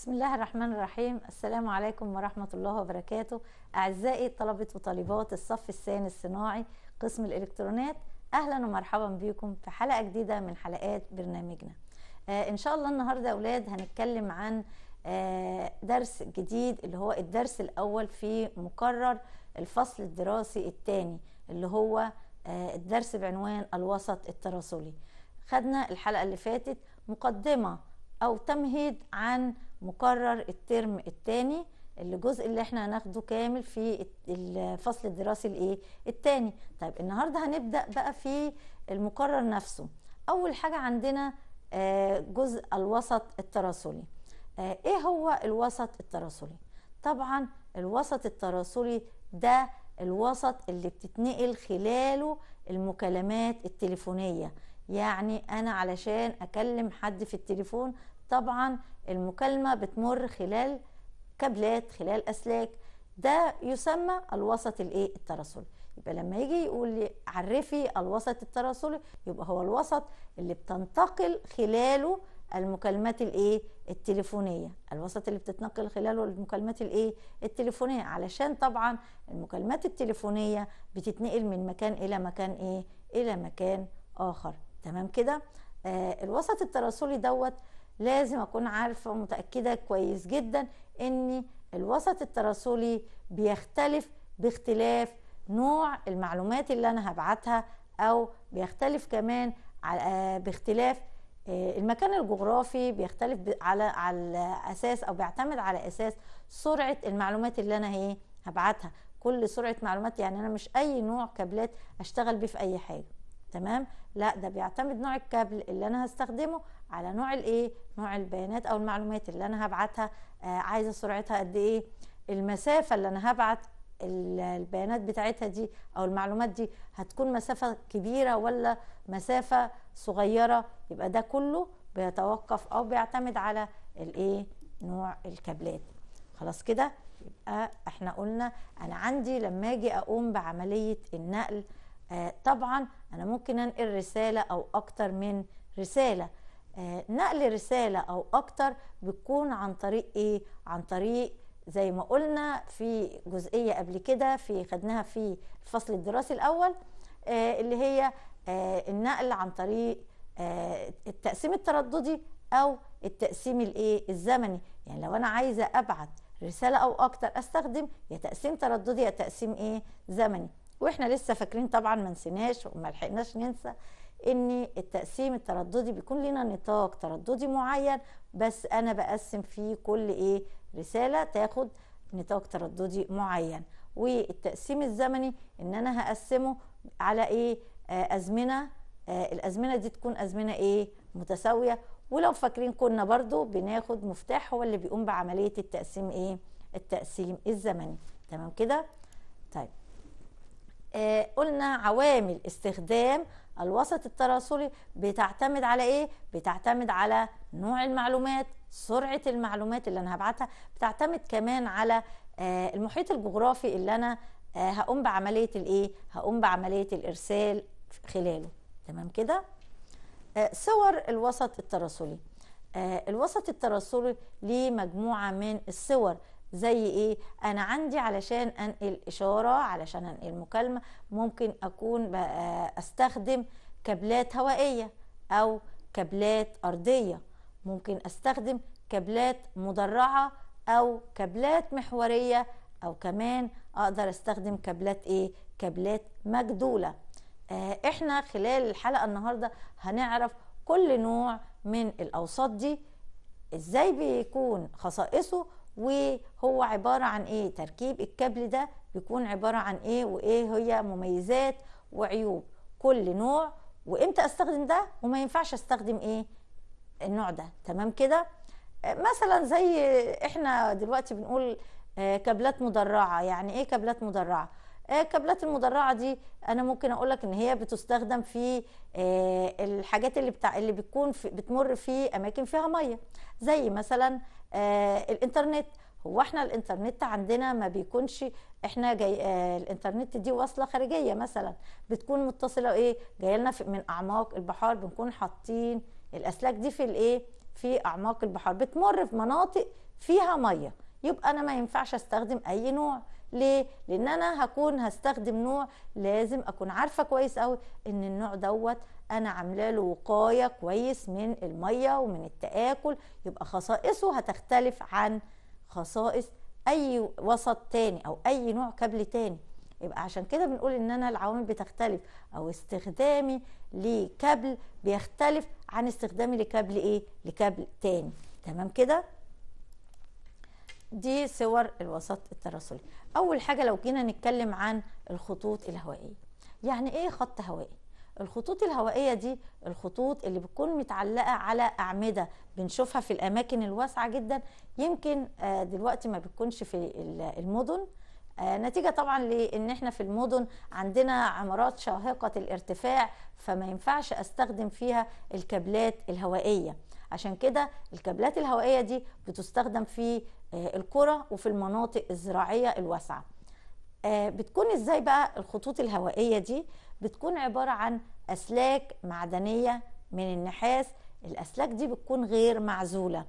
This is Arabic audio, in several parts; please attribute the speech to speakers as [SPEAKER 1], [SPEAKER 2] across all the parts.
[SPEAKER 1] بسم الله الرحمن الرحيم السلام عليكم ورحمة الله وبركاته أعزائي طلبة وطالبات الصف الثاني الصناعي قسم الإلكترونات أهلا ومرحبا بكم في حلقة جديدة من حلقات برنامجنا آه إن شاء الله النهاردة يا أولاد هنتكلم عن آه درس جديد اللي هو الدرس الأول في مقرر الفصل الدراسي الثاني اللي هو آه الدرس بعنوان الوسط التراسلي خدنا الحلقة اللي فاتت مقدمة او تمهيد عن مقرر الترم الثاني الجزء اللي احنا هناخده كامل في الفصل الدراسي الايه الثاني طيب النهارده هنبدا بقى في المقرر نفسه اول حاجه عندنا آه، جزء الوسط التراسلي آه، ايه هو الوسط التراسلي طبعا الوسط التراسلي ده الوسط اللي بتتنقل خلاله المكالمات التليفونيه يعني انا علشان اكلم حد في التليفون طبعا المكالمه بتمر خلال كابلات خلال اسلاك ده يسمى الوسط الايه التراسل يبقى لما يجي يقول لي عرفي الوسط التراسلي يبقى هو الوسط اللي بتنتقل خلاله المكالمات الايه التليفونيه الوسط اللي بتتنقل خلاله المكالمات الايه التليفونيه علشان طبعا المكالمات التليفونيه بتتنقل من مكان الى مكان ايه الى مكان اخر تمام كده آه الوسط التراسلي دوت لازم اكون عارفه ومتاكده كويس جدا ان الوسط التراسلي بيختلف باختلاف نوع المعلومات اللي انا هبعتها او بيختلف كمان آه، باختلاف آه، المكان الجغرافي بيختلف على على اساس او بيعتمد على اساس سرعه المعلومات اللي انا ايه هبعتها كل سرعه معلومات يعني انا مش اي نوع كابلات اشتغل بيه في اي حاجه تمام لا ده بيعتمد نوع الكابل اللي انا هستخدمه على نوع الايه نوع البيانات او المعلومات اللي انا هبعتها آه عايزه سرعتها قد ايه المسافه اللي انا هبعت البيانات بتاعتها دي او المعلومات دي هتكون مسافه كبيره ولا مسافه صغيره يبقى ده كله بيتوقف او بيعتمد على الايه نوع الكابلات خلاص كده يبقى احنا قلنا انا عندي لما اجي اقوم بعمليه النقل آه، طبعا انا ممكن انقل رساله او اكتر من رساله آه، نقل رساله او اكتر بتكون عن طريق ايه عن طريق زي ما قلنا في جزئيه قبل كده في خدناها في الفصل الدراسي الاول آه، اللي هي النقل عن طريق التقسيم الترددي او التقسيم الايه الزمني يعني لو انا عايزه ابعت رساله او اكتر استخدم يا تقسيم ترددي يا تقسيم ايه زمني واحنا لسه فاكرين طبعا ما نسيناش وما لحقناش ننسى ان التقسيم الترددي بيكون لنا نطاق ترددي معين بس انا بقسم فيه كل ايه رساله تاخد نطاق ترددي معين والتقسيم الزمني ان انا هقسمه على ايه آه ازمنه آه الازمنه دي تكون ازمنه ايه متساويه ولو فاكرين كنا برضو بناخد مفتاح هو اللي بيقوم بعمليه التقسيم ايه التقسيم الزمني تمام كده طيب آه، قلنا عوامل استخدام الوسط التراسلي بتعتمد على ايه؟ بتعتمد على نوع المعلومات، سرعه المعلومات اللي انا هبعتها، بتعتمد كمان على آه، المحيط الجغرافي اللي انا آه، هقوم بعمليه الايه؟ هقوم بعمليه الارسال خلاله، تمام كده؟ صور الوسط التراسلي. الوسط التراسلي ليه مجموعه من الصور زي ايه انا عندي علشان انقل اشاره علشان انقل مكالمه ممكن اكون استخدم كابلات هوائيه او كابلات ارضيه ممكن استخدم كابلات مدرعه او كابلات محوريه او كمان اقدر استخدم كابلات ايه كابلات مجدوله آه، احنا خلال الحلقه النهارده هنعرف كل نوع من الاوساط دي ازاي بيكون خصائصه وهو عبارة عن ايه تركيب الكابل ده بيكون عبارة عن ايه وايه هي مميزات وعيوب كل نوع وامتى استخدم ده وما ينفعش استخدم ايه النوع ده تمام كده مثلا زي احنا دلوقتي بنقول آه، كابلات مدرعة يعني ايه كابلات مدرعة الكابلات آه، المدرعه دي انا ممكن اقول لك ان هي بتستخدم في آه، الحاجات اللي بتاع اللي بتكون في بتمر في اماكن فيها ميه زي مثلا آه، الانترنت هو احنا الانترنت عندنا ما بيكونش احنا جاي آه الانترنت دي وصله خارجيه مثلا بتكون متصله ايه جايه لنا من اعماق البحار بنكون حاطين الاسلاك دي في الايه في اعماق البحار بتمر في مناطق فيها ميه يبقى انا ما ينفعش استخدم اي نوع ليه لان انا هكون هستخدم نوع لازم اكون عارفه كويس قوي ان النوع دوت انا عامله له وقايه كويس من الميه ومن التاكل يبقى خصائصه هتختلف عن خصائص اي وسط تاني او اي نوع كابل تاني يبقى عشان كده بنقول ان انا العوامل بتختلف او استخدامي لكابل بيختلف عن استخدامي لكابل ايه لكابل تاني تمام كده دي صور الوسط التراسلي اول حاجه لو جينا نتكلم عن الخطوط الهوائيه يعني ايه خط هوائي الخطوط الهوائيه دي الخطوط اللي بتكون متعلقه على اعمده بنشوفها في الاماكن الواسعه جدا يمكن آه، دلوقتي ما بتكونش في المدن آه، نتيجة طبعا لان احنا في المدن عندنا عمارات شاهقة الارتفاع فما ينفعش استخدم فيها الكابلات الهوائية عشان كده الكابلات الهوائية دي بتستخدم في آه، القرى وفي المناطق الزراعيه الواسعه آه، بتكون ازاي بقى الخطوط الهوائيه دي بتكون عباره عن اسلاك معدنيه من النحاس الاسلاك دي بتكون غير معزوله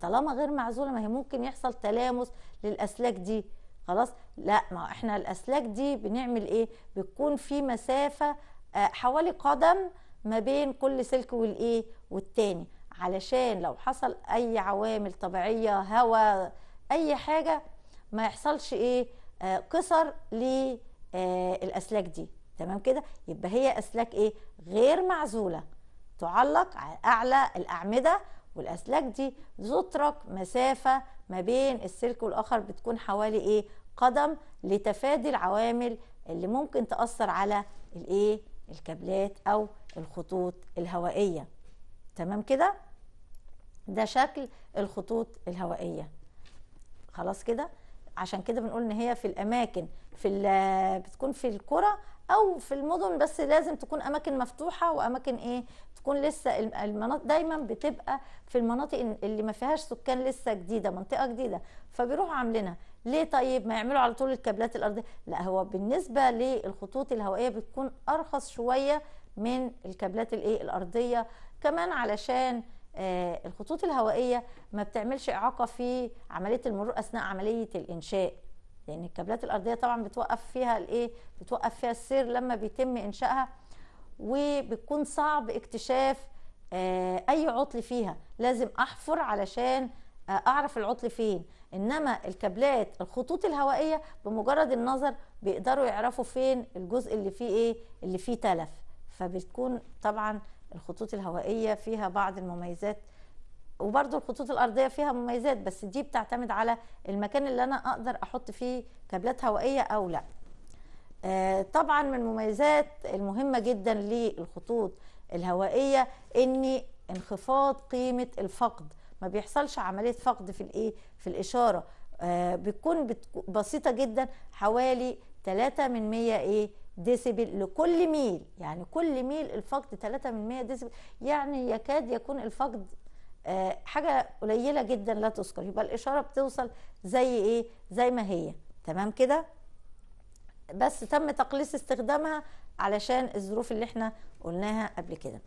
[SPEAKER 1] طالما غير معزوله ما هي ممكن يحصل تلامس للاسلاك دي خلاص لا ما احنا الاسلاك دي بنعمل ايه بتكون في مسافه آه، حوالي قدم ما بين كل سلك والايه والتاني علشان لو حصل اي عوامل طبيعيه هواء اي حاجه ما يحصلش ايه قصر آه، كسر للاسلاك آه، دي تمام كده يبقى هي اسلاك ايه غير معزوله تعلق على اعلى الاعمده والاسلاك دي تترك مسافه ما بين السلك والاخر بتكون حوالي ايه قدم لتفادي العوامل اللي ممكن تاثر على الايه الكابلات او الخطوط الهوائيه تمام كده ده شكل الخطوط الهوائيه خلاص كده عشان كده بنقول ان هي في الاماكن في بتكون في القرى او في المدن بس لازم تكون اماكن مفتوحه واماكن ايه تكون لسه المناطق دايما بتبقى في المناطق اللي ما فيهاش سكان لسه جديده منطقه جديده فبيروحوا عاملينها ليه طيب ما يعملوا على طول الكابلات الارضيه لا هو بالنسبه للخطوط الهوائيه بتكون ارخص شويه من الكابلات الايه الارضيه كمان علشان آه، الخطوط الهوائيه ما بتعملش اعاقه في عمليه المرور اثناء عمليه الانشاء لان يعني الكابلات الارضيه طبعا بتوقف فيها الايه بتوقف فيها السير لما بيتم انشائها وبتكون صعب اكتشاف آه، اي عطل فيها لازم احفر علشان آه، اعرف العطل فين انما الكابلات الخطوط الهوائيه بمجرد النظر بيقدروا يعرفوا فين الجزء اللي فيه ايه اللي فيه تلف فبتكون طبعا الخطوط الهوائيه فيها بعض المميزات وبرضو الخطوط الارضيه فيها مميزات بس دي بتعتمد على المكان اللي انا اقدر احط فيه كابلات هوائيه او لا آه، طبعا من المميزات المهمه جدا للخطوط الهوائيه ان انخفاض قيمه الفقد ما بيحصلش عمليه فقد في الايه في الاشاره آه، بتكون بسيطه جدا حوالي 3 من 100 ايه ديسيبل لكل ميل يعني كل ميل الفقد 3% ديسيبل يعني يكاد يكون الفقد آه، حاجة قليلة جدا لا تذكر يبقى الإشارة بتوصل زي إيه زي ما هي تمام كده بس تم تقليص استخدامها علشان الظروف اللي احنا قلناها قبل كده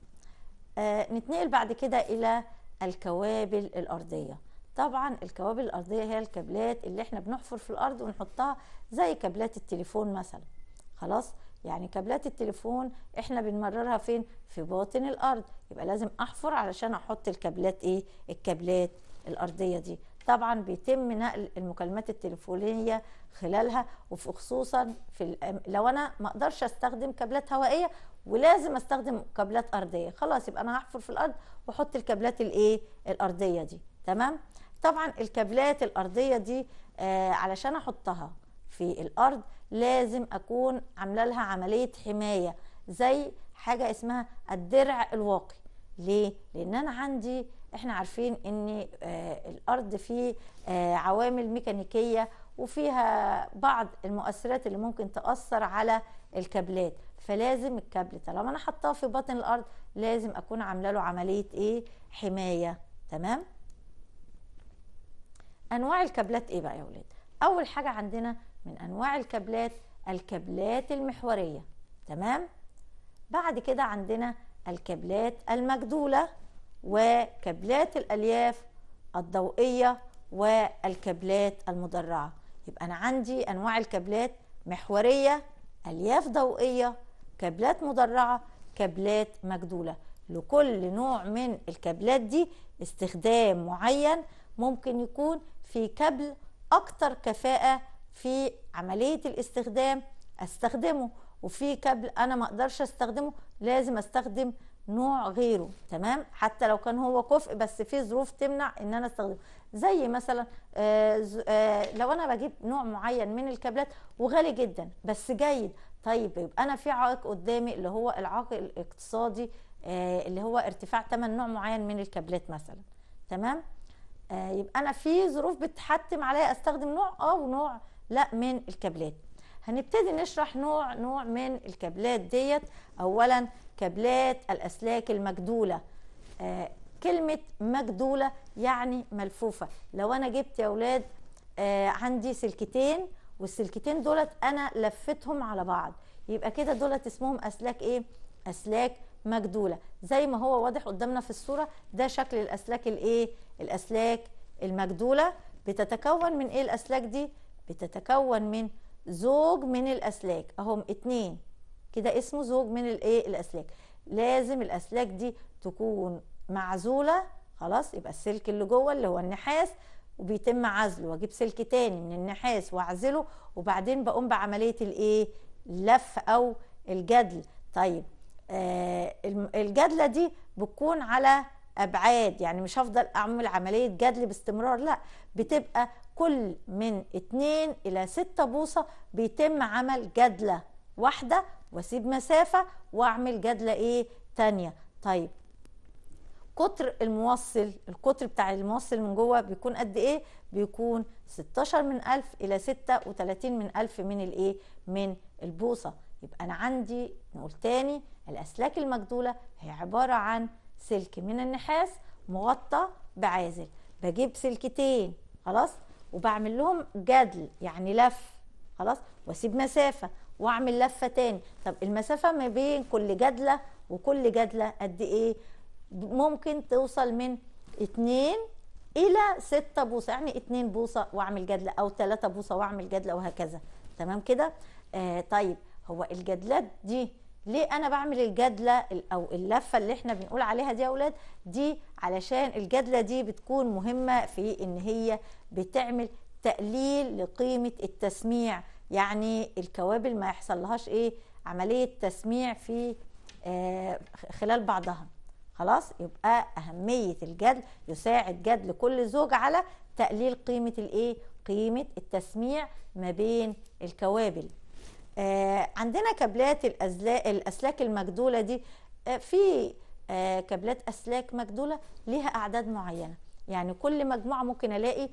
[SPEAKER 1] آه نتنقل بعد كده إلى الكوابل الأرضية طبعا الكوابل الأرضية هي الكابلات اللي احنا بنحفر في الأرض ونحطها زي كابلات التليفون مثلا خلاص يعني كابلات التليفون احنا بنمررها فين في باطن الارض يبقى لازم احفر علشان احط الكابلات ايه الكابلات الارضيه دي طبعا بيتم نقل المكالمات التليفونيه خلالها وخصوصا في لو انا ما اقدرش استخدم كابلات هوائيه ولازم استخدم كابلات ارضيه خلاص يبقى انا هحفر في الارض واحط الكابلات الايه الارضيه دي تمام طبعا الكابلات الارضيه دي آه علشان احطها في الارض لازم اكون عامله لها عمليه حمايه زي حاجه اسمها الدرع الواقي ليه لان انا عندي احنا عارفين ان آه الارض فيه آه عوامل ميكانيكيه وفيها بعض المؤثرات اللي ممكن تاثر على الكابلات فلازم الكابل طالما انا حطاه في بطن الارض لازم اكون عامله له عمليه ايه حمايه تمام انواع الكابلات ايه بقى يا ولاد اول حاجه عندنا من انواع الكابلات الكابلات المحوريه تمام بعد كده عندنا الكابلات المجدوله وكابلات الالياف الضوئيه والكابلات المدرعه يبقى انا عندي انواع الكابلات محوريه الياف ضوئيه كابلات مدرعه كابلات مجدوله لكل نوع من الكابلات دي استخدام معين ممكن يكون في كابل اكتر كفاءه في عمليه الاستخدام استخدمه وفي كابل انا ما اقدرش استخدمه لازم استخدم نوع غيره تمام حتى لو كان هو كفء بس في ظروف تمنع ان انا استخدمه زي مثلا آه آه لو انا بجيب نوع معين من الكابلات وغالي جدا بس جيد طيب يبقى انا في عائق قدامي اللي هو العائق الاقتصادي آه اللي هو ارتفاع ثمن نوع معين من الكابلات مثلا تمام آه يبقى انا في ظروف بتحتم عليا استخدم نوع او آه، نوع لا من الكابلات هنبتدي نشرح نوع نوع من الكابلات ديت اولا كابلات الاسلاك المجدوله آه كلمه مجدوله يعني ملفوفه لو انا جبت يا اولاد آه عندي سلكتين والسلكتين دولت انا لفتهم على بعض يبقى كده دولت اسمهم اسلاك ايه اسلاك مجدوله زي ما هو واضح قدامنا في الصوره ده شكل الاسلاك الايه الاسلاك المجدوله بتتكون من ايه الاسلاك دي بتتكون من زوج من الأسلاك أهم اتنين كده اسمه زوج من الايه الأسلاك لازم الأسلاك دي تكون معزولة خلاص يبقى السلك اللي جوه اللي هو النحاس وبيتم عزله واجيب سلك تاني من النحاس واعزله وبعدين بقوم بعمليه الايه اللف او الجدل طيب آه الجدله دي بتكون على ابعاد يعني مش هفضل اعمل عمليه جدل باستمرار لا بتبقى كل من اتنين الى ستة بوصه بيتم عمل جدله واحده واسيب مسافه واعمل جدله ايه تانية طيب قطر الموصل القطر بتاع الموصل من جوه بيكون قد ايه بيكون 16 من الف الى 36 من الف من الايه من البوصه يبقى انا عندي نقول تاني الاسلاك المجدوله هي عباره عن سلك من النحاس مغطى بعازل بجيب سلكتين خلاص وبعمل لهم جدل يعني لف خلاص واسيب مسافه واعمل لفه تاني طب المسافه ما بين كل جدله وكل جدله قد ايه ممكن توصل من اتنين الى ستة بوصه يعني اتنين بوصه واعمل جدله او ثلاثة بوصه واعمل جدله وهكذا تمام كده آه طيب هو الجدلات دي ليه انا بعمل الجدله او اللفه اللي احنا بنقول عليها دي يا اولاد دي علشان الجدله دي بتكون مهمه في ان هي بتعمل تقليل لقيمه التسميع يعني الكوابل ما يحصل لهاش ايه عمليه تسميع في آه خلال بعضها خلاص يبقى اهميه الجدل يساعد جدل كل زوج على تقليل قيمه الايه قيمه التسميع ما بين الكوابل آه، عندنا كابلات الاسلاك المجدوله دي آه، في آه، كابلات اسلاك مجدوله ليها اعداد معينه يعني كل مجموعه ممكن الاقي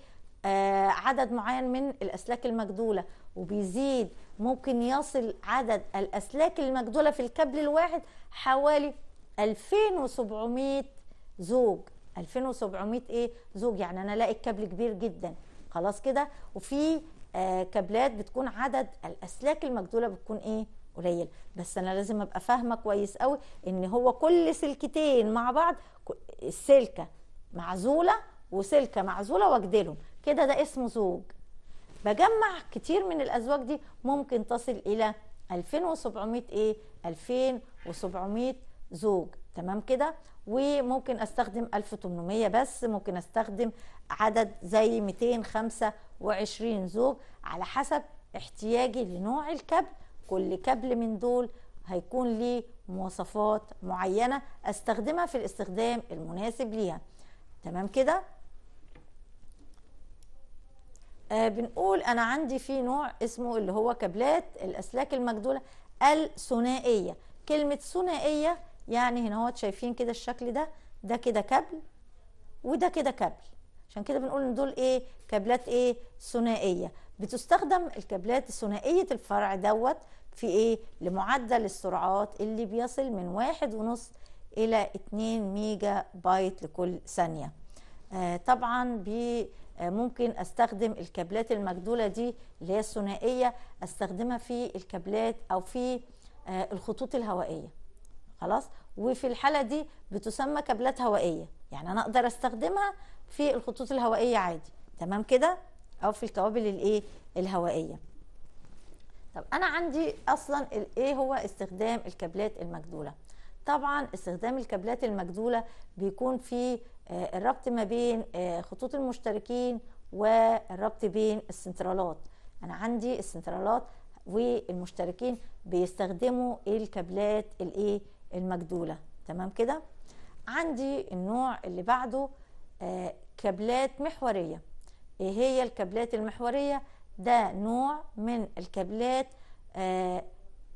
[SPEAKER 1] عدد معين من الاسلاك المجدوله وبيزيد ممكن يصل عدد الاسلاك المجدوله في الكابل الواحد حوالي 2700 زوج 2700 ايه زوج يعني انا الاقي الكابل كبير جدا خلاص كده وفي آه، كابلات بتكون عدد الاسلاك المجدوله بتكون ايه قليل بس انا لازم ابقى فاهمه كويس قوي ان هو كل سلكتين مع بعض السلكه معزوله وسلكه معزوله واجدلهم كده ده اسمه زوج بجمع كتير من الازواج دي ممكن تصل الى 2700 ايه 2700 زوج تمام كده وممكن استخدم 1800 بس ممكن استخدم عدد زي 225 زوج على حسب احتياجي لنوع الكبل كل كبل من دول هيكون ليه مواصفات معينة استخدمها في الاستخدام المناسب ليها تمام كده آه بنقول انا عندي في نوع اسمه اللي هو كابلات الاسلاك المجدولة الثنائية كلمة ثنائية يعني هنا اهوت شايفين كده الشكل ده ده كده كابل وده كده كابل عشان كده بنقول ان دول ايه كابلات ايه ثنائيه بتستخدم الكابلات ثنائيه الفرع دوت في ايه لمعدل السرعات اللي بيصل من واحد ونص الى 2 ميجا بايت لكل ثانيه آه طبعا بي آه ممكن استخدم الكابلات المجدوله دي اللي هي الثنائيه استخدمها في الكابلات او في آه الخطوط الهوائيه خلاص وفي الحاله دي بتسمى كابلات هوائيه يعني انا اقدر استخدمها في الخطوط الهوائيه عادي تمام كده او في الكوابل الايه الهوائيه طب انا عندي اصلا ايه هو استخدام الكابلات المجدوله طبعا استخدام الكابلات المجدوله بيكون في آه، الربط ما بين آه، خطوط المشتركين والربط بين السنترالات انا عندي السنترالات والمشتركين بيستخدموا الكابلات الايه المجدولة تمام كده عندي النوع اللي بعده آه كابلات محورية ايه هي الكابلات المحورية ده نوع من الكابلات آه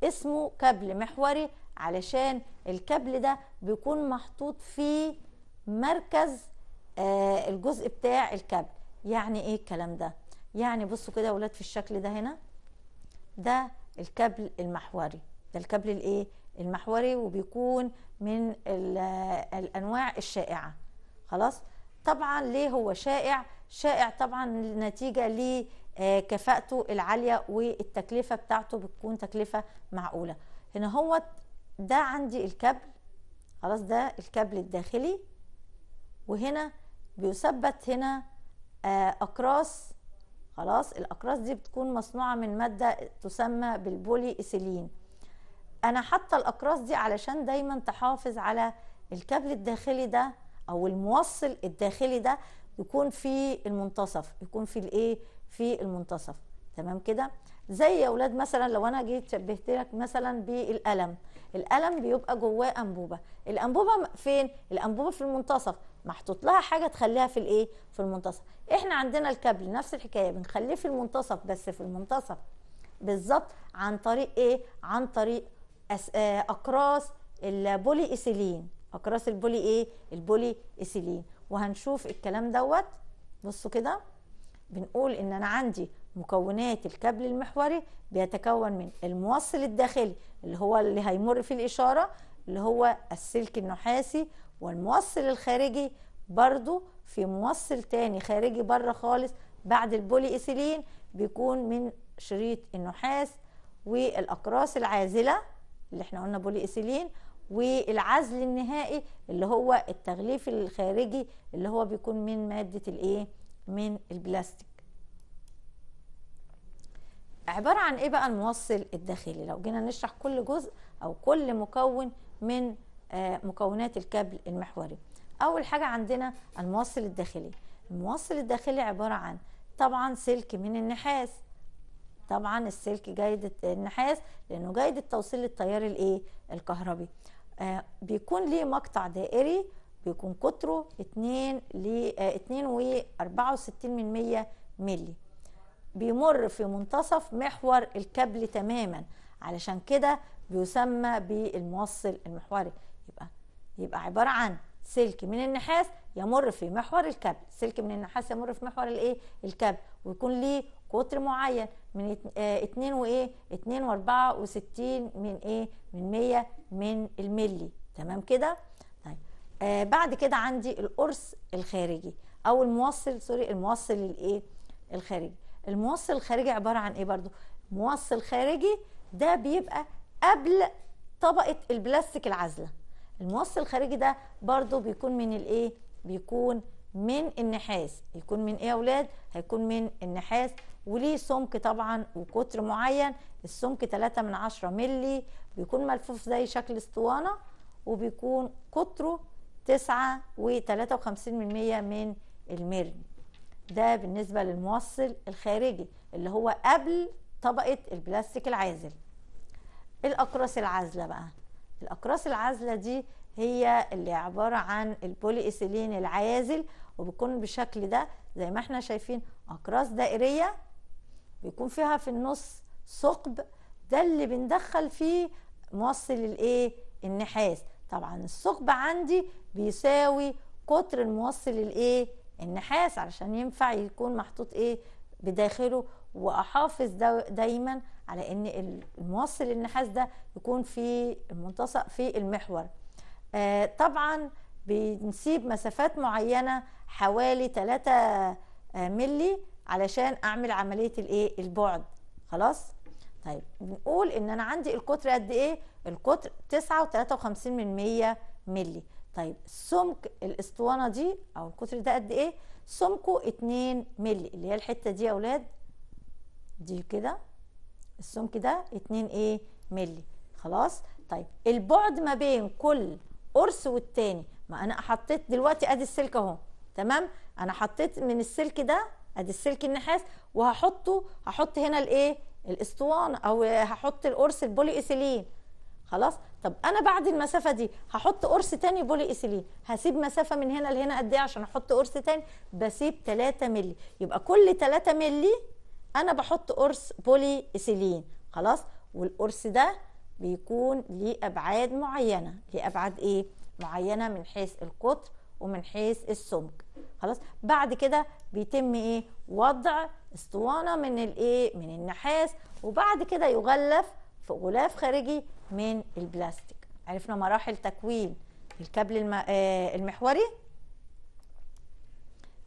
[SPEAKER 1] اسمه كابل محوري علشان الكابل ده بيكون محطوط في مركز آه الجزء بتاع الكابل يعني ايه الكلام ده يعني بصوا كده اولاد ولاد في الشكل ده هنا ده الكابل المحوري ده الكابل الايه المحوري وبيكون من الانواع الشائعه خلاص طبعا ليه هو شائع شائع طبعا نتيجه لكفاءته العاليه والتكلفه بتاعته بتكون تكلفه معقوله هنا هو ده عندي الكابل خلاص ده الكابل الداخلي وهنا بيثبت هنا آه، اقراص خلاص الاقراص دي بتكون مصنوعه من ماده تسمى بالبولي ايثيلين انا حاطه الاقراص دي علشان دايما تحافظ على الكابل الداخلي ده او الموصل الداخلي ده يكون في المنتصف يكون في الايه في المنتصف تمام كده زي يا اولاد مثلا لو انا جيت شبهت لك مثلا بالقلم القلم بيبقى جواه انبوبه الانبوبه فين الانبوبه في المنتصف محطوط لها حاجه تخليها في الايه في المنتصف احنا عندنا الكابل نفس الحكايه بنخليه في المنتصف بس في المنتصف بالظبط عن طريق ايه عن طريق آه، اقراص البولي ايثيلين اقراص البولي ايه البولي ايثيلين وهنشوف الكلام دوت بصوا كده بنقول ان انا عندي مكونات الكابل المحوري بيتكون من الموصل الداخلي اللي هو اللي هيمر في الاشاره اللي هو السلك النحاسي والموصل الخارجي برضو في موصل تاني خارجي بره خالص بعد البولي ايثيلين بيكون من شريط النحاس والاقراص العازله اللي احنا قلنا بولي ايثيلين والعزل النهائي اللي هو التغليف الخارجي اللي هو بيكون من ماده الايه من البلاستيك عباره عن ايه بقى الموصل الداخلي لو جينا نشرح كل جزء او كل مكون من آه، مكونات الكابل المحوري اول حاجه عندنا الموصل الداخلي الموصل الداخلي عباره عن طبعا سلك من النحاس طبعا السلك جيد النحاس لانه جيد التوصيل للتيار الايه الكهربي آه بيكون ليه مقطع دائري بيكون قطره 2 ل 2.64 آه، ملي بيمر في منتصف محور الكابل تماما علشان كده بيسمى بالموصل المحوري يبقى يبقى عباره عن سلك من النحاس يمر في محور الكابل سلك من النحاس يمر في محور الايه الكابل ويكون ليه قطر معين من 2 آه، وايه اتنين واربعة وستين من ايه من 100 من الملي تمام كده طيب آه بعد كده عندي القرص الخارجي او الموصل سوري الموصل الايه الخارجي الموصل الخارجي عباره عن ايه برضو موصل خارجي ده بيبقى قبل طبقه البلاستيك العازله الموصل الخارجي ده برضو بيكون من الايه بيكون من النحاس يكون من ايه يا اولاد هيكون من النحاس وليه سمك طبعا وقطر معين السمك 3 من 10 ملي بيكون ملفوف زي شكل اسطوانه وبيكون قطره 9 و53% من المرن ده بالنسبه للموصل الخارجي اللي هو قبل طبقه البلاستيك العازل الاقراص العازله بقى الاقراص العازله دي هي اللي عباره عن البولي ايثيلين العازل وبيكون بشكل ده زي ما احنا شايفين اقراص دائريه بيكون فيها في النص ثقب ده اللي بندخل فيه موصل الايه النحاس طبعا الثقب عندي بيساوي قطر الموصل الايه النحاس علشان ينفع يكون محطوط ايه بداخله واحافظ دايما على ان الموصل النحاس ده يكون في المنتصف في المحور آه طبعا بنسيب مسافات معينه حوالي 3 ملي علشان اعمل عمليه الايه البعد خلاص طيب بنقول ان انا عندي القطر قد ايه القطر 9.53 من 100 ملي طيب سمك الاسطوانه دي او القطر ده قد ايه سمكه 2 ملي اللي هي الحته دي يا اولاد دي كده السمك ده 2 ايه ملي خلاص طيب البعد ما بين كل قرص والتاني ما انا حطيت دلوقتي ادي السلك اهو تمام انا حطيت من السلك ده ادي السلك النحاس وهحطه هحط هنا الايه الاسطوانه او هحط القرص البولي ايثيلين خلاص طب انا بعد المسافه دي هحط قرص تاني بولي ايثيلين هسيب مسافه من هنا لهنا قد ايه عشان احط قرص تاني بسيب 3 مللي يبقى كل 3 مللي انا بحط قرص بولي ايثيلين خلاص والقرص ده بيكون ليه ابعاد معينه ليه ابعاد ايه معينه من حيث القطر ومن حيث السمك خلاص بعد كده بيتم ايه وضع اسطوانه من الايه من النحاس وبعد كده يغلف في غلاف خارجي من البلاستيك عرفنا مراحل تكوين الكابل آه، المحوري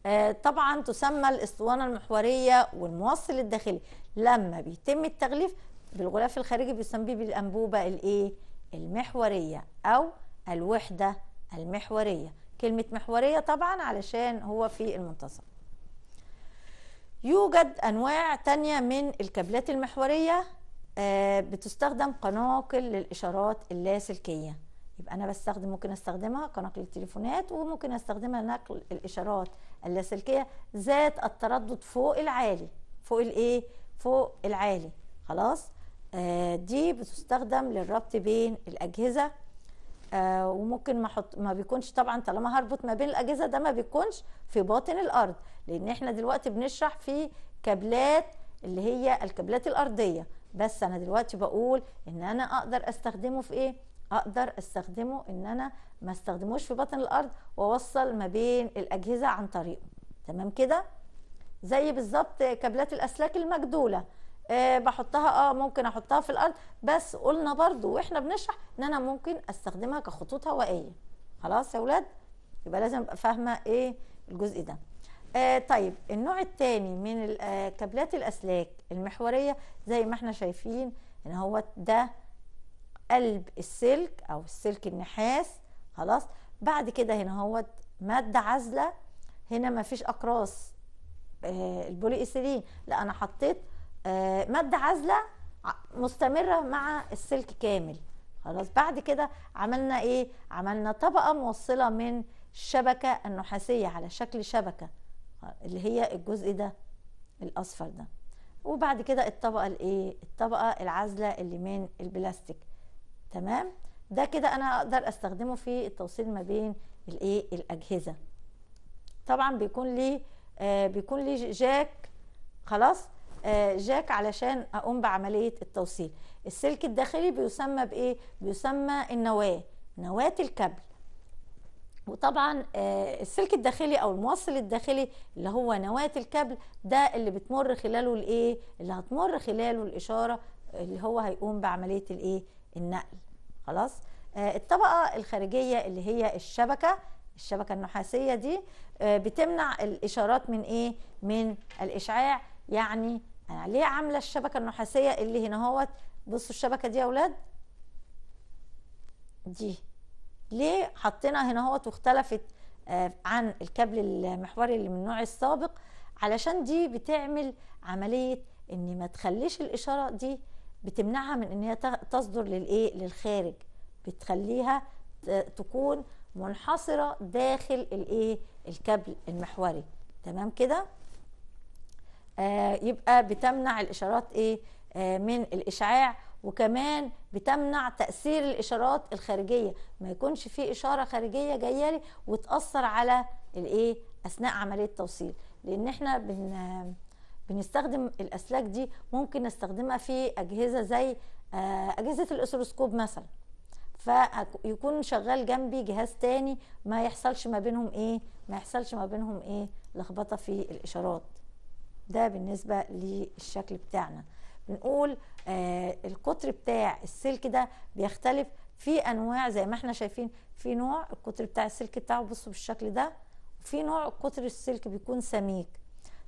[SPEAKER 1] آه، طبعا تسمى الاسطوانه المحوريه والموصل الداخلي لما بيتم التغليف بالغلاف الخارجي بيسميه بالانبوبه الايه المحوريه او الوحده المحوريه كلمة محورية طبعا علشان هو في المنتصف يوجد أنواع تانية من الكابلات المحورية آه، بتستخدم قناقل للإشارات اللاسلكية يبقى أنا بستخدم ممكن أستخدمها قناقل التليفونات وممكن أستخدمها نقل الإشارات اللاسلكية ذات التردد فوق العالي فوق الإيه؟ فوق العالي خلاص؟ آه، دي بتستخدم للربط بين الأجهزة آه، وممكن ما احط ما بيكونش طبعا طالما هربط ما بين الاجهزه ده ما بيكونش في باطن الارض لان احنا دلوقتي بنشرح في كابلات اللي هي الكابلات الارضيه بس انا دلوقتي بقول ان انا اقدر استخدمه في ايه اقدر استخدمه ان انا ما استخدموش في بطن الارض واوصل ما بين الاجهزه عن طريقه تمام كده زي بالظبط كابلات الاسلاك المجدوله آه بحطها اه ممكن احطها في الارض بس قلنا برضو واحنا بنشرح ان انا ممكن استخدمها كخطوط هوائيه خلاص يا ولاد يبقى لازم ابقى فاهمه ايه الجزء ده آه طيب النوع الثاني من آه، كابلات الاسلاك المحوريه زي ما احنا شايفين ان هو ده قلب السلك او السلك النحاس خلاص بعد كده هنا هو ماده عازله هنا ما فيش اقراص آه لا انا حطيت آه، ماده عازله مستمره مع السلك كامل خلاص بعد كده عملنا ايه عملنا طبقه موصله من الشبكه النحاسيه على شكل شبكه اللي هي الجزء ده الاصفر ده وبعد كده الطبقه الايه الطبقه العازله اللي من البلاستيك تمام ده كده انا اقدر استخدمه في التوصيل ما بين الايه الاجهزه طبعا بيكون لي آه بيكون لي جاك خلاص آه، جاك علشان اقوم بعمليه التوصيل السلك الداخلي بيسمى بايه بيسمى النواه نواه الكابل وطبعا آه، السلك الداخلي او الموصل الداخلي اللي هو نواه الكابل ده اللي بتمر خلاله الايه اللي هتمر خلاله الاشاره اللي هو هيقوم بعمليه الايه النقل خلاص آه، الطبقه الخارجيه اللي هي الشبكه الشبكه النحاسيه دي بتمنع الاشارات من ايه من الاشعاع يعني انا ليه عامله الشبكه النحاسيه اللي هنا اهوت بصوا الشبكه دي يا اولاد دي ليه حطينا هنا اهوت واختلفت آه، عن الكابل المحوري اللي من النوع السابق علشان دي بتعمل عمليه ان ما تخليش الاشاره دي بتمنعها من ان هي تصدر للايه للخارج بتخليها تكون منحصره داخل الايه الكابل المحوري تمام كده آه، يبقى بتمنع الاشارات ايه آه، من الاشعاع وكمان بتمنع تاثير الاشارات الخارجيه ما يكونش في اشاره خارجيه جايه لي وتاثر على الايه اثناء عمليه توصيل لان احنا بن بنستخدم الاسلاك دي ممكن نستخدمها في اجهزه زي آه، اجهزه الاسروسكوب مثلا فيكون شغال جنبي جهاز تاني ما يحصلش ما بينهم ايه ما يحصلش ما بينهم ايه لخبطه في الاشارات ده بالنسبه للشكل بتاعنا بنقول آه القطر بتاع السلك ده بيختلف في انواع زي ما احنا شايفين في نوع القطر بتاع السلك بتاعه بصوا بالشكل ده وفي نوع قطر السلك بيكون سميك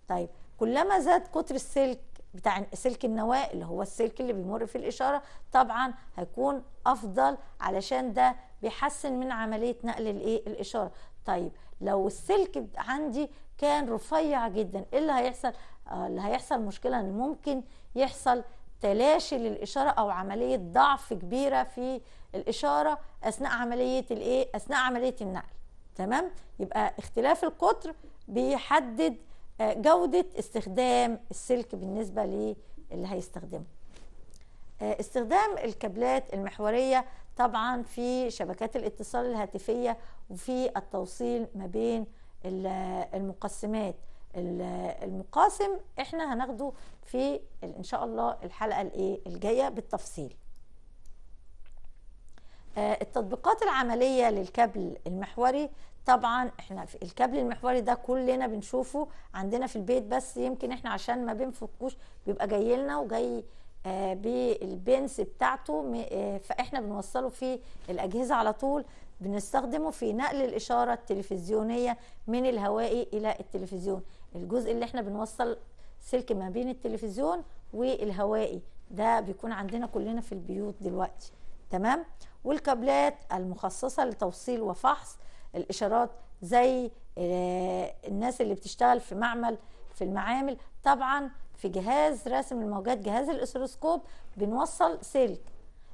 [SPEAKER 1] طيب كلما زاد قطر السلك بتاع سلك النواه اللي هو السلك اللي بيمر في الاشاره طبعا هيكون افضل علشان ده بيحسن من عمليه نقل الايه الاشاره طيب لو السلك عندي كان رفيع جدا ايه اللي هيحصل آه اللي هيحصل مشكله ان ممكن يحصل تلاشي للاشاره او عمليه ضعف كبيره في الاشاره اثناء عمليه الايه اثناء عمليه النقل تمام يبقى اختلاف القطر بيحدد آه، جوده استخدام السلك بالنسبه للي هيستخدمه آه، استخدام الكابلات المحوريه طبعا في شبكات الاتصال الهاتفيه وفي التوصيل ما بين المقسمات المقاسم احنا هناخده في ان شاء الله الحلقه الايه الجايه بالتفصيل آه، التطبيقات العمليه للكابل المحوري طبعا احنا في الكابل المحوري ده كلنا بنشوفه عندنا في البيت بس يمكن احنا عشان ما بنفكوش بيبقى جاي لنا وجاي آه، بالبنس بتاعته آه، فاحنا بنوصله في الاجهزه على طول بنستخدمه في نقل الإشارة التلفزيونية من الهوائي إلى التلفزيون الجزء اللي احنا بنوصل سلك ما بين التلفزيون والهوائي ده بيكون عندنا كلنا في البيوت دلوقتي تمام والكابلات المخصصة لتوصيل وفحص الإشارات زي آه، الناس اللي بتشتغل في معمل في المعامل طبعا في جهاز رسم الموجات جهاز الاسروسكوب بنوصل سلك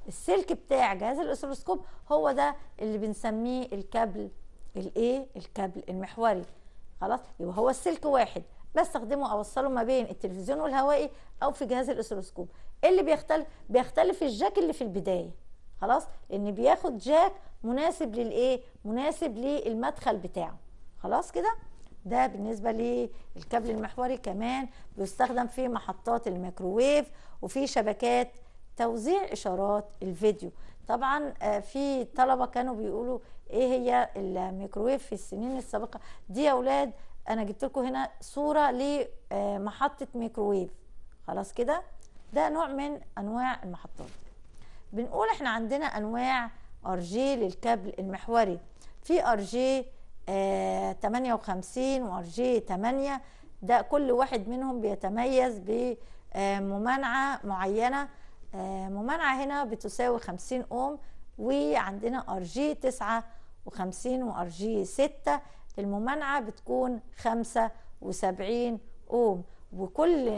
[SPEAKER 1] السلك بتاع جهاز الاسلسكوب هو ده اللي بنسميه الكابل الايه الكابل المحوري خلاص يبقى هو السلك واحد بستخدمه اوصله ما بين التلفزيون والهوائي او في جهاز الاسلسكوب إيه اللي بيختلف بيختلف الجاك اللي في البدايه خلاص لان بياخد جاك مناسب للايه مناسب للمدخل بتاعه خلاص كده ده بالنسبه للكابل المحوري كمان بيستخدم في محطات الميكروويف وفي شبكات توزيع اشارات الفيديو طبعا آه، في طلبه كانوا بيقولوا ايه هي الميكروويف في السنين السابقه دي يا اولاد انا جبت لكم هنا صوره لمحطه آه، ميكروويف خلاص كده ده نوع من انواع المحطات بنقول احنا عندنا انواع ار جي للكابل المحوري في ار جي 58 وار جي 8 ده كل واحد منهم بيتميز بممانعه معينه آه، ممانعة هنا بتساوي 50 أوم وعندنا أر جي 59 وأر جي 6 الممانعة بتكون 75 أوم وكل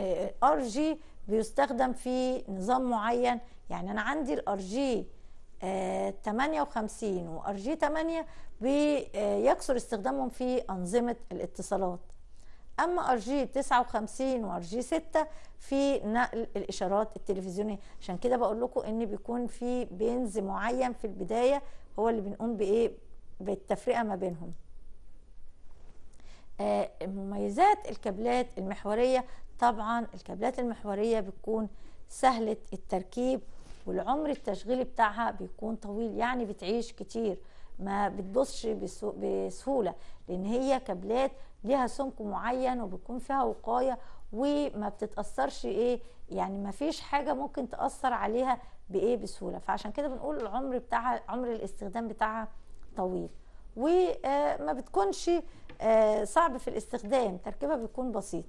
[SPEAKER 1] أر جي بيستخدم في نظام معين يعني أنا عندي الأر جي 58 وأر جي 8 بيكثر استخدامهم في أنظمة الاتصالات اما ار جي 59 وار جي 6 في نقل الاشارات التلفزيونيه عشان كده بقول لكم ان بيكون في بينز معين في البدايه هو اللي بنقوم بايه بالتفرقه ما بينهم آه مميزات الكابلات المحوريه طبعا الكابلات المحوريه بتكون سهله التركيب والعمر التشغيلي بتاعها بيكون طويل يعني بتعيش كتير ما بتبصش بسهوله لان هي كابلات ليها سمك معين وبيكون فيها وقايه وما بتتاثرش ايه يعني ما فيش حاجه ممكن تاثر عليها بايه بسهوله فعشان كده بنقول العمر بتاعها عمر الاستخدام بتاعها طويل وما آه، بتكونش آه، صعب في الاستخدام تركيبها بيكون بسيط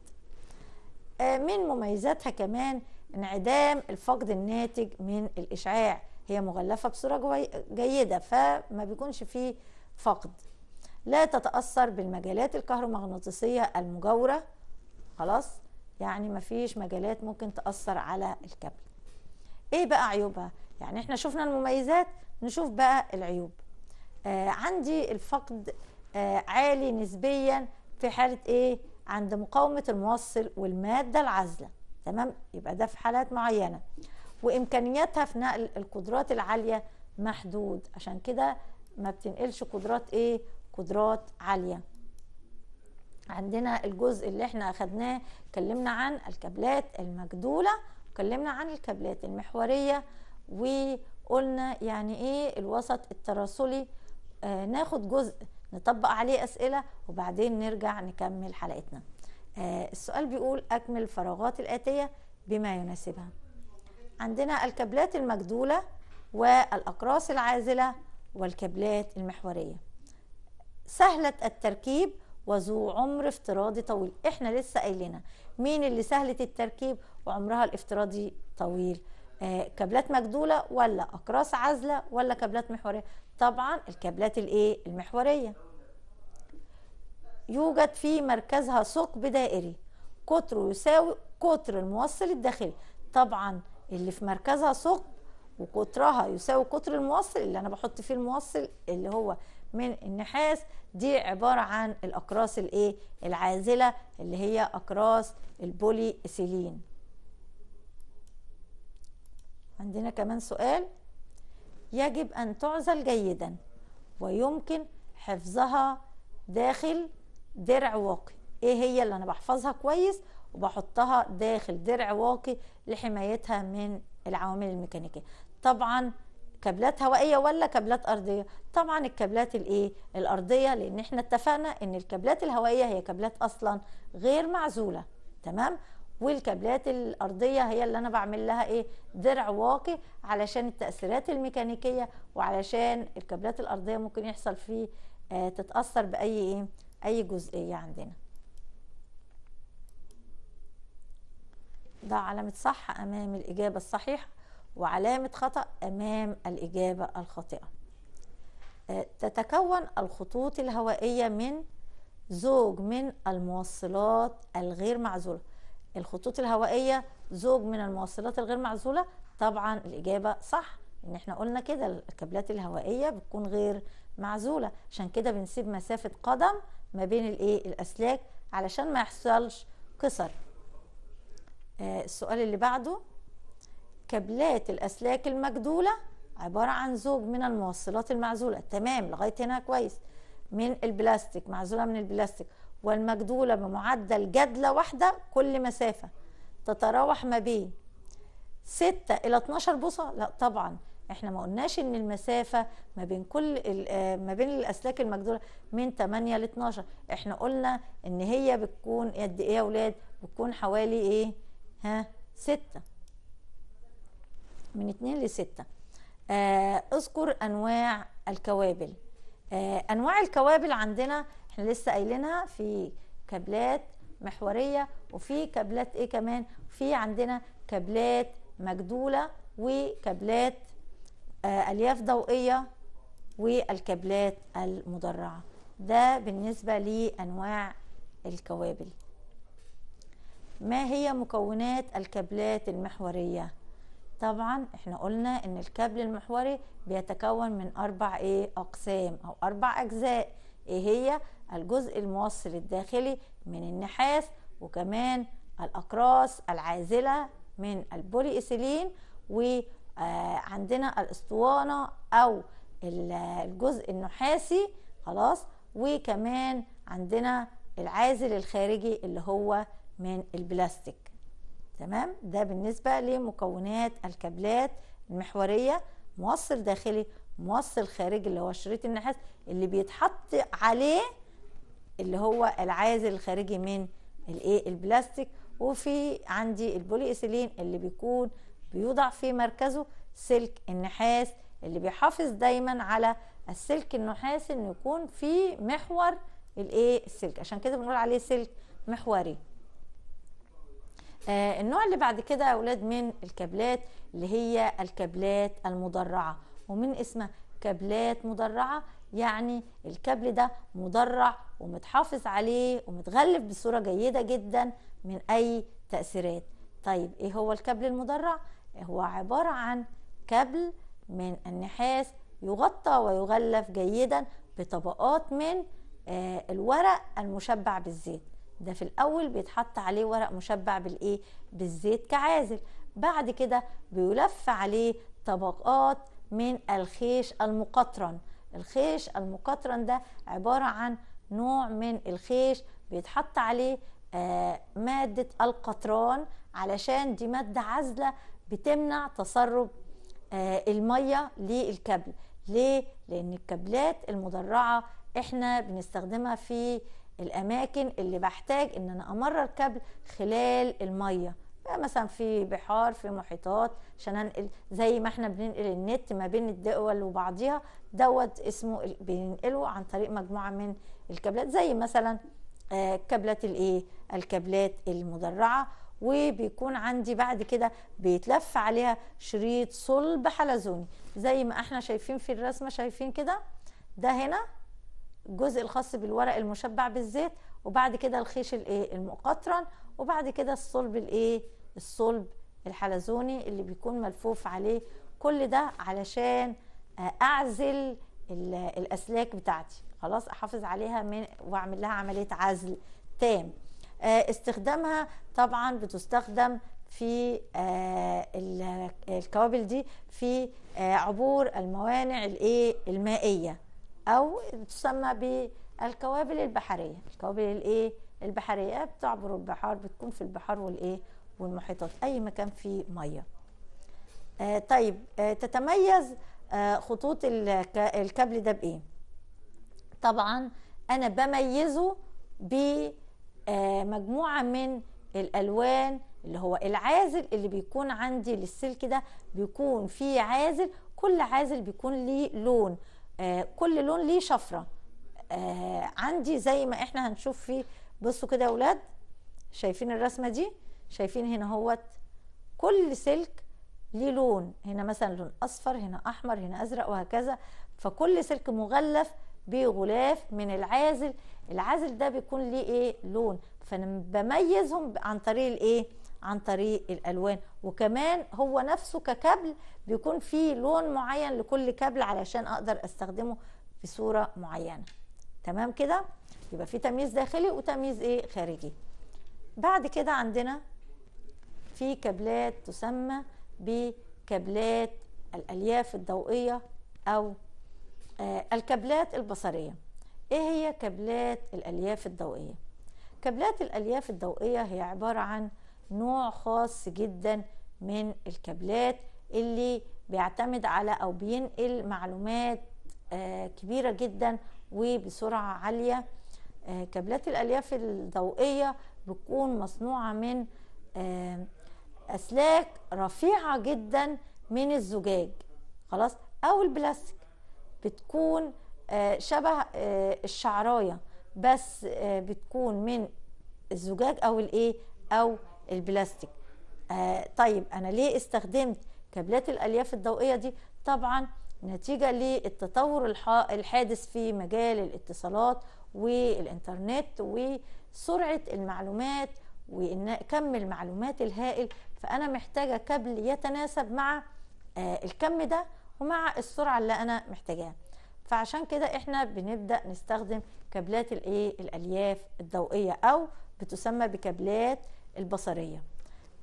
[SPEAKER 1] آه، من مميزاتها كمان انعدام الفقد الناتج من الاشعاع هي مغلفه بصوره جيده فما بيكونش فيه فقد لا تتأثر بالمجالات الكهرومغناطيسية المجاورة خلاص يعني مفيش مجالات ممكن تأثر على الكابل ايه بقى عيوبها يعني احنا شفنا المميزات نشوف بقى العيوب آه عندي الفقد آه عالي نسبيا في حالة ايه عند مقاومة الموصل والمادة العازلة تمام يبقى ده في حالات معينة وامكانياتها في نقل القدرات العالية محدود عشان كده ما بتنقلش قدرات ايه قدرات عاليه عندنا الجزء اللي احنا اخدناه اتكلمنا عن الكابلات المجدوله اتكلمنا عن الكابلات المحوريه وقلنا يعني ايه الوسط التراسلي آه ناخد جزء نطبق عليه اسئله وبعدين نرجع نكمل حلقتنا آه السؤال بيقول اكمل الفراغات الاتيه بما يناسبها عندنا الكابلات المجدوله والاقراص العازله والكابلات المحوريه سهلة التركيب وذو عمر افتراضي طويل احنا لسه قايلين مين اللي سهلة التركيب وعمرها الافتراضي طويل آه كابلات مجدولة ولا أقراص عازلة ولا كابلات محورية طبعا الكابلات الايه المحورية يوجد في مركزها ثقب دائري قطره يساوي قطر الموصل الداخلي طبعا اللي في مركزها ثقب وقطرها يساوي قطر الموصل اللي انا بحط فيه الموصل اللي هو من النحاس دي عبارة عن الأقراص الإيه؟ العازلة اللي هي أقراص البولي سيلين. عندنا كمان سؤال يجب أن تعزل جيدا ويمكن حفظها داخل درع واقي إيه هي اللي أنا بحفظها كويس وبحطها داخل درع واقي لحمايتها من العوامل الميكانيكية طبعا كابلات هوائيه ولا كابلات ارضيه طبعا الكابلات الايه الارضيه لان احنا اتفقنا ان الكابلات الهوائيه هي كابلات اصلا غير معزوله تمام والكابلات الارضيه هي اللي انا بعمل لها ايه درع واقي علشان التاثيرات الميكانيكيه وعلشان الكابلات الارضيه ممكن يحصل فيه آه تتاثر باي ايه اي جزئيه عندنا ده علامه صح امام الاجابه الصحيحه وعلامة خطأ أمام الإجابة الخاطئة آه، تتكون الخطوط الهوائية من زوج من الموصلات الغير معزولة الخطوط الهوائية زوج من الموصلات الغير معزولة طبعا الإجابة صح إن احنا قلنا كده الكابلات الهوائية بتكون غير معزولة عشان كده بنسيب مسافة قدم ما بين الايه الأسلاك علشان ما يحصلش كسر آه، السؤال اللي بعده كابلات الأسلاك المجدولة عبارة عن زوج من الموصلات المعزولة تمام لغاية هنا كويس من البلاستيك معزولة من البلاستيك والمجدولة بمعدل جدلة واحدة كل مسافة تتراوح ما بين 6 إلى 12 بوصة لا طبعا احنا ما قلناش ان المسافة ما بين كل آه، ما بين الاسلاك المجدولة من 8 ل 12 احنا قلنا ان هي بتكون قد ايه يا اولاد بتكون حوالي ايه ها 6 من 2 ل 6 اذكر انواع الكوابل آه، انواع الكوابل عندنا احنا لسه قايلينها في كابلات محوريه وفي كابلات ايه كمان في عندنا كابلات مجدوله وكابلات آه، الياف ضوئيه والكابلات المدرعه ده بالنسبه لانواع الكوابل ما هي مكونات الكابلات المحوريه طبعا احنا قلنا ان الكابل المحوري بيتكون من اربع ايه اقسام او اربع اجزاء ايه هي الجزء الموصل الداخلي من النحاس وكمان الاقراص العازله من البولي ايثيلين وعندنا آه، الاسطوانه او الجزء النحاسي خلاص وكمان عندنا العازل الخارجي اللي هو من البلاستيك تمام ده بالنسبة لمكونات الكابلات المحورية موصل داخلي موصل خارجي اللي هو شريط النحاس اللي بيتحط عليه اللي هو العازل الخارجي من الايه البلاستيك وفي عندي البولي ايثيلين اللي بيكون بيوضع في مركزه سلك النحاس اللي بيحافظ دايما على السلك النحاسي انه يكون في محور الايه السلك عشان كده بنقول عليه سلك محوري آه النوع اللي بعد كده يا اولاد من الكابلات اللي هي الكابلات المدرعه ومن اسمها كابلات مدرعه يعني الكابل ده مدرع ومتحافظ عليه ومتغلف بصوره جيده جدا من اي تاثيرات طيب ايه هو الكابل المدرع هو عباره عن كابل من النحاس يغطى ويغلف جيدا بطبقات من آه، الورق المشبع بالزيت ده في الاول بيتحط عليه ورق مشبع بالايه بالزيت كعازل بعد كده بيلف عليه طبقات من الخيش المقطرن الخيش المقطرن ده عبارة عن نوع من الخيش بيتحط عليه آه مادة القطران علشان دي مادة عازلة بتمنع تسرب آه المية للكبل ليه؟ لأن الكابلات المدرعة احنا بنستخدمها في الاماكن اللي بحتاج ان انا امرر كابل خلال الميه مثلا في بحار في محيطات عشان انقل زي ما احنا بننقل النت ما بين الدول وبعضيها دوت اسمه بننقله عن طريق مجموعه من الكابلات زي مثلا آه، كابلات الايه الكابلات المدرعه وبيكون عندي بعد كده بيتلف عليها شريط صلب حلزوني زي ما احنا شايفين في الرسمه شايفين كده ده هنا الجزء الخاص بالورق المشبع بالزيت وبعد كده الخيش الايه المقطرن وبعد كده الصلب الايه الصلب الحلزوني اللي بيكون ملفوف عليه كل ده علشان آه، اعزل الاسلاك بتاعتي خلاص احافظ عليها من واعمل لها عمليه عزل تام آه، استخدامها طبعا بتستخدم في آه، الكوابل دي في عبور الموانع الايه المائيه او تسمى بالكوابل البحريه الكوابل الايه البحريه بتعبر البحار بتكون في البحار والايه والمحيطات اي مكان فيه ميه آه طيب آه تتميز آه خطوط الكابل ده بايه طبعا انا بميزه بمجموعه آه، من الالوان اللي هو العازل اللي بيكون عندي للسلك ده بيكون فيه عازل كل عازل بيكون ليه لون آه، كل لون ليه شفره آه، عندي زي ما احنا هنشوف فيه بصوا كده يا اولاد شايفين الرسمه دي شايفين هنا هوت كل سلك ليه لون هنا مثلا لون اصفر هنا احمر هنا ازرق وهكذا فكل سلك مغلف بغلاف من العازل العازل ده بيكون ليه ايه لون فانا بميزهم عن طريق الايه عن طريق الالوان وكمان هو نفسه ككابل بيكون فيه لون معين لكل كابل علشان اقدر استخدمه في صوره معينه تمام كده يبقى في تمييز داخلي وتمييز ايه خارجي بعد كده عندنا في كابلات تسمى بكابلات الالياف الضوئيه او آه الكابلات البصريه ايه هي كابلات الالياف الضوئيه كابلات الالياف الضوئيه هي عباره عن نوع خاص جدا من الكابلات اللي بيعتمد على او بينقل معلومات آه، كبيره جدا وبسرعه عاليه آه، كابلات الالياف الضوئيه بتكون مصنوعه من آه، اسلاك رفيعه جدا من الزجاج خلاص او البلاستيك بتكون شبه الشعرايه بس بتكون من الزجاج او الايه او البلاستيك آه طيب انا ليه استخدمت كابلات الالياف الضوئيه دي طبعا نتيجه للتطور الحادث في مجال الاتصالات والانترنت وسرعه المعلومات وكم المعلومات الهائل فانا محتاجه كابل يتناسب مع آه الكم ده ومع السرعه اللي انا محتاجاها فعشان كده احنا بنبدا نستخدم كابلات الايه الالياف الضوئيه او بتسمى بكابلات البصرية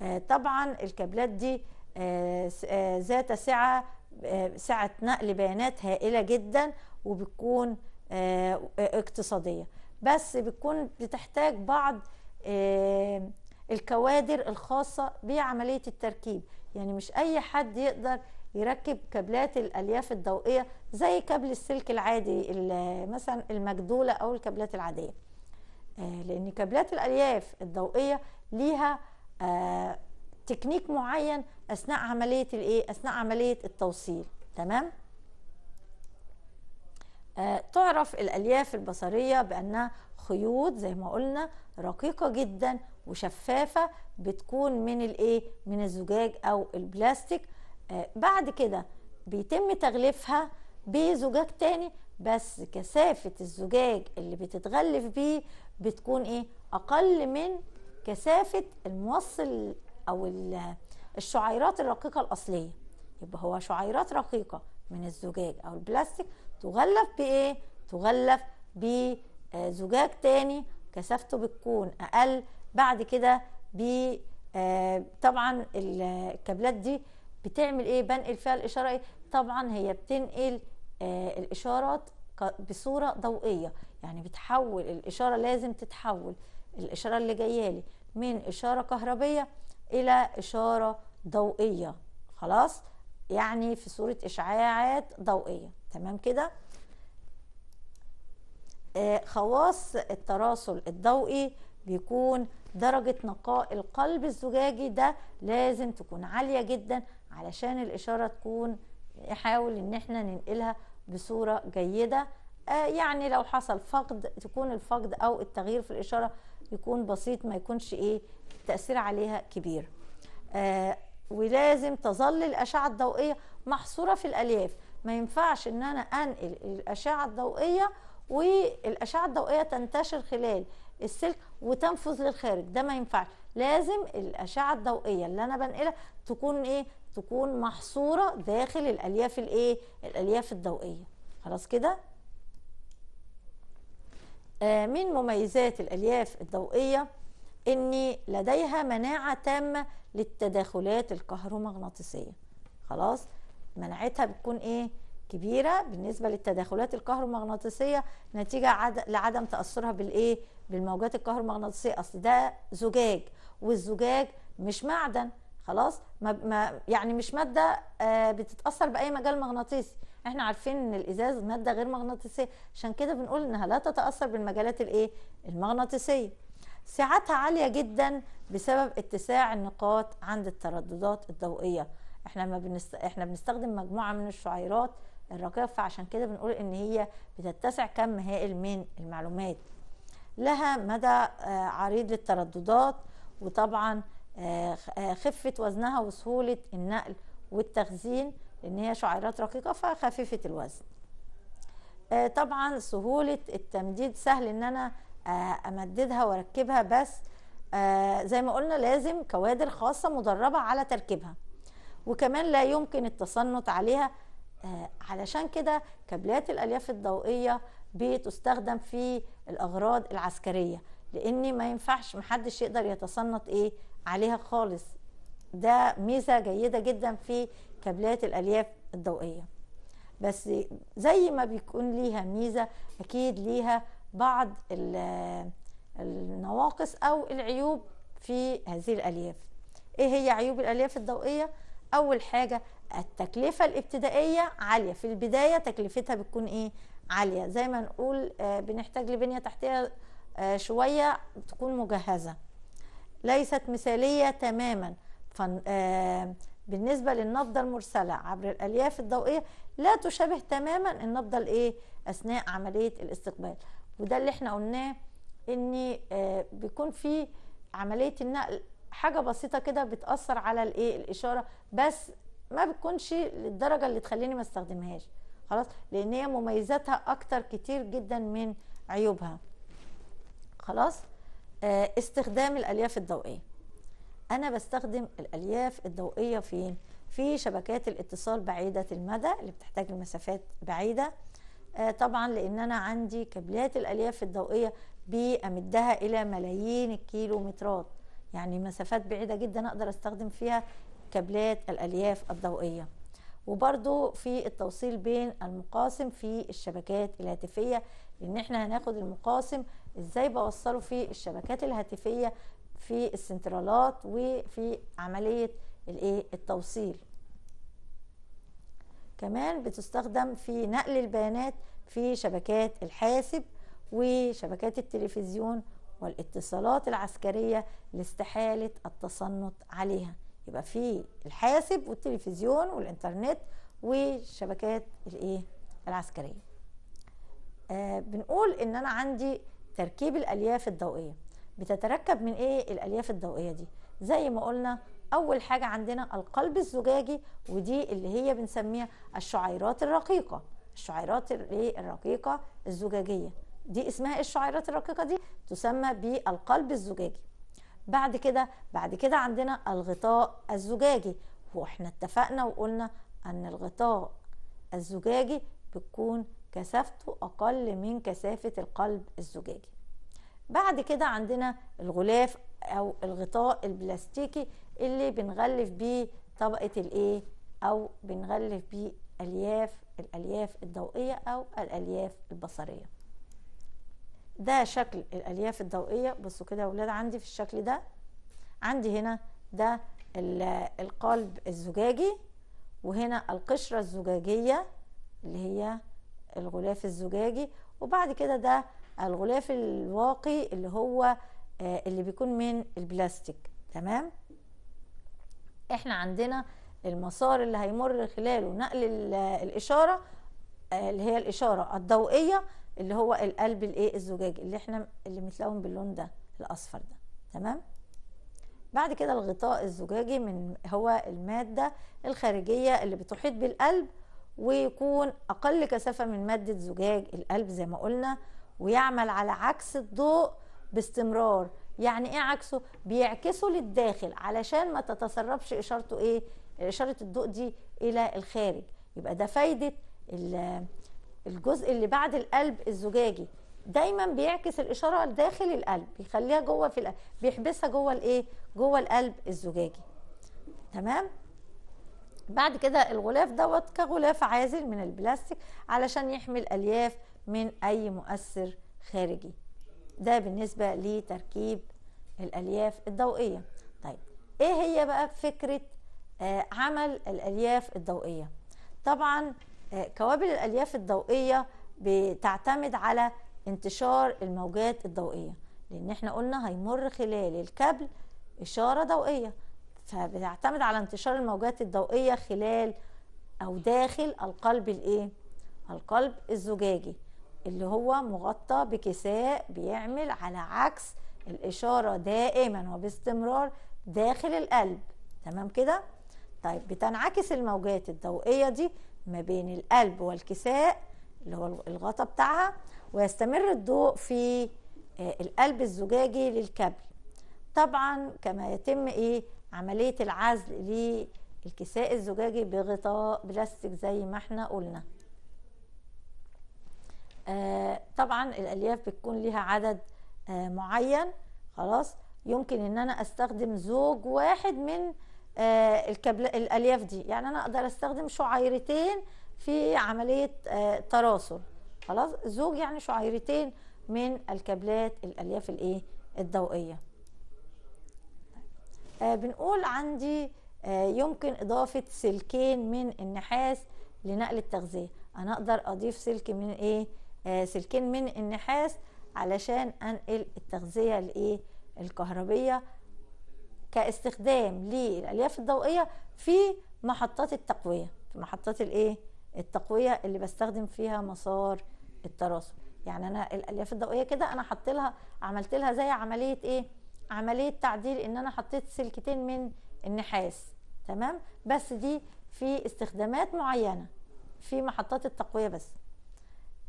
[SPEAKER 1] آه، طبعا الكابلات دي آه، آه، ذات سعة سعة نقل بيانات هائلة جدا وبتكون اقتصادية بس بتكون بتحتاج بعض الكوادر الخاصة بعملية التركيب يعني مش أي حد يقدر يركب كابلات الألياف الضوئية زي كابل السلك العادي مثلا المجدولة أو الكابلات العادية لأن كابلات الألياف الضوئية ليها آه تكنيك معين اثناء عمليه الايه اثناء عمليه التوصيل تمام آه تعرف الالياف البصريه بانها خيوط زي ما قلنا رقيقه جدا وشفافه بتكون من الايه من الزجاج او البلاستيك آه بعد كده بيتم تغليفها بزجاج تاني بس كثافه الزجاج اللي بتتغلف بيه بتكون ايه اقل من كثافه الموصل او الشعيرات الرقيقه الاصليه يبقى هو شعيرات رقيقه من الزجاج او البلاستيك تغلف بايه تغلف بزجاج تاني كثافته بتكون اقل بعد كده ب آه، طبعا الكابلات دي بتعمل ايه بنقل فيها الاشاره ايه طبعا هي بتنقل آه، الاشارات بصوره ضوئيه يعني بتحول الاشاره لازم تتحول الإشارة اللي جايه لي من إشارة كهربية إلى إشارة ضوئية خلاص يعني في صورة إشعاعات ضوئية تمام كده آه، خواص التراسل الضوئي بيكون درجة نقاء القلب الزجاجي ده لازم تكون عالية جدا علشان الإشارة تكون نحاول إن احنا ننقلها بصورة جيدة آه، يعني لو حصل فقد تكون الفقد أو التغيير في الإشارة يكون بسيط ما يكونش ايه التاثير عليها كبير آه ولازم تظل الاشعه الضوئيه محصوره في الالياف ما ينفعش ان انا انقل الاشعه الضوئيه والاشعه الضوئيه تنتشر خلال السلك وتنفذ للخارج ده ما ينفعش لازم الاشعه الضوئيه اللي انا بنقلها تكون ايه تكون محصوره داخل الالياف الايه الالياف الضوئيه خلاص كده آه، من مميزات الألياف الضوئية أن لديها مناعة تامة للتداخلات الكهرومغناطيسية خلاص مناعتها بتكون إيه كبيرة بالنسبة للتداخلات الكهرومغناطيسية نتيجة عد... لعدم تأثرها بالإيه بالموجات الكهرومغناطيسية أصل ده زجاج والزجاج مش معدن خلاص ما... ما... يعني مش مادة آه بتتأثر بأي مجال مغناطيسي احنا عارفين ان الازاز ماده غير مغناطيسيه عشان كده بنقول انها لا تتاثر بالمجالات الايه المغناطيسيه سعتها عاليه جدا بسبب اتساع النقاط عند الترددات الضوئيه احنا ما بنست... احنا بنستخدم مجموعه من الشعيرات الرقيقه فعشان كده بنقول ان هي بتتسع كم هائل من المعلومات لها مدى آه، عريض للترددات وطبعا آه، آه، خفه وزنها وسهوله النقل والتخزين لان هي شعيرات رقيقه فخفيفه الوزن آه، طبعا سهوله التمديد سهل ان انا آه، امددها واركبها بس آه، زي ما قلنا لازم كوادر خاصه مدربه على تركيبها وكمان لا يمكن التصنت عليها علشان كده كابلات الالياف الضوئيه بتستخدم في الاغراض العسكريه لان ما ينفعش محدش يقدر يتصنت ايه عليها خالص ده ميزه جيده جدا في كابلات الالياف الضوئيه بس زي ما بيكون ليها ميزه اكيد ليها بعض النواقص او العيوب في هذه الالياف ايه هي عيوب الالياف الضوئيه اول حاجه التكلفه الابتدائيه عاليه في البدايه تكلفتها بتكون ايه عاليه زي ما نقول آه، بنحتاج لبنيه تحتيه آه، شويه تكون مجهزه ليست مثاليه تماما بالنسبة للنبضة المرسلة عبر الألياف الضوئية لا تشابه تماما النبضة الإيه أثناء عملية الاستقبال وده اللي احنا قلناه إن آه، بيكون في عملية النقل حاجة بسيطة كده بتأثر على الإيه الإشارة بس ما بتكونش للدرجة اللي تخليني ما استخدمهاش خلاص لأن هي مميزاتها أكتر كتير جدا من عيوبها خلاص آه، استخدام الألياف الضوئية انا بستخدم الالياف الضوئيه فين في شبكات الاتصال بعيده المدى اللي بتحتاج لمسافات بعيده آه طبعا لان انا عندي كابلات الالياف الضوئيه بامدها الى ملايين الكيلومترات يعني مسافات بعيده جدا اقدر استخدم فيها كابلات الالياف الضوئيه وبرضو في التوصيل بين المقاسم في الشبكات الهاتفية لان احنا هناخد المقاسم ازاي بوصله في الشبكات الهاتفية في السنترالات وفي عملية التوصيل كمان بتستخدم في نقل البيانات في شبكات الحاسب وشبكات التلفزيون والاتصالات العسكرية لاستحالة التصنت عليها يبقى في الحاسب والتلفزيون والإنترنت وشبكات الإيه العسكرية آه بنقول إن أنا عندي تركيب الألياف الضوئية بتتركب من ايه الالياف الضوئيه دي زي ما قلنا اول حاجه عندنا القلب الزجاجي ودي اللي هي بنسميها الشعيرات الرقيقه الشعيرات الرقيقه الزجاجيه دي اسمها الشعيرات الرقيقه دي تسمى بالقلب الزجاجي بعد كده بعد كده عندنا الغطاء الزجاجي واحنا اتفقنا وقلنا ان الغطاء الزجاجي بتكون كثافته اقل من كثافه القلب الزجاجي بعد كده عندنا الغلاف او الغطاء البلاستيكي اللي بنغلف بيه طبقه الايه او بنغلف بيه الياف الالياف الضوئيه او الالياف البصريه ده شكل الالياف الضوئيه بصوا كده يا اولاد عندي في الشكل ده عندي هنا ده القلب الزجاجي وهنا القشره الزجاجيه اللي هي الغلاف الزجاجي وبعد كده ده الغلاف الواقي اللي هو آه، اللي بيكون من البلاستيك تمام احنا عندنا المسار اللي هيمر خلاله نقل آه، الاشاره آه، اللي هي الاشاره الضوئيه اللي هو القلب الايه الزجاجي اللي احنا اللي متلون باللون ده الاصفر ده تمام بعد كده الغطاء الزجاجي من هو الماده الخارجيه اللي بتحيط بالقلب ويكون اقل كثافه من ماده زجاج القلب زي ما قلنا ويعمل على عكس الضوء باستمرار يعني ايه عكسه بيعكسه للداخل علشان ما تتسربش اشارته ايه اشاره الضوء دي الى الخارج يبقى ده فايده الجزء اللي بعد القلب الزجاجي دايما بيعكس الاشاره لداخل القلب بيخليها جوه في القلب بيحبسها جوه الايه جوه القلب الزجاجي تمام بعد كده الغلاف دوت كغلاف عازل من البلاستيك علشان يحمي الالياف من أي مؤثر خارجي ده بالنسبة لتركيب الألياف الضوئية طيب إيه هي بقى فكرة آه، عمل الألياف الضوئية طبعا آه، كوابل الألياف الضوئية بتعتمد على انتشار الموجات الضوئية لأن احنا قلنا هيمر خلال الكابل إشارة ضوئية فبتعتمد على انتشار الموجات الضوئية خلال أو داخل القلب الإيه؟ القلب الزجاجي اللي هو مغطى بكساء بيعمل على عكس الإشارة دائما وباستمرار داخل القلب تمام كده؟ طيب بتنعكس الموجات الضوئية دي ما بين القلب والكساء اللي هو الغطا بتاعها ويستمر الضوء في آه، القلب الزجاجي للكابل طبعا كما يتم ايه عملية العزل للكساء الزجاجي بغطاء بلاستيك زي ما احنا قلنا آه، طبعا الالياف بتكون ليها عدد آه، معين خلاص يمكن ان انا استخدم زوج واحد من آه، الالياف دي يعني انا اقدر استخدم شعيرتين في عمليه تراسل خلاص زوج يعني شعيرتين من الكابلات الالياف الايه الضوئيه بنقول عندي يمكن اضافه سلكين من النحاس لنقل التغذيه انا اقدر اضيف سلك من ايه آه، سلكين من النحاس علشان انقل التغذية الايه الكهربية كاستخدام للالياف الضوئية في محطات التقوية في محطات الايه التقوية اللي بستخدم فيها مسار التراسل يعني انا الالياف الضوئية كده انا حطي لها عملت لها زي عملية ايه عملية تعديل ان انا حطيت سلكتين من النحاس تمام بس دي في استخدامات معينة في محطات التقوية بس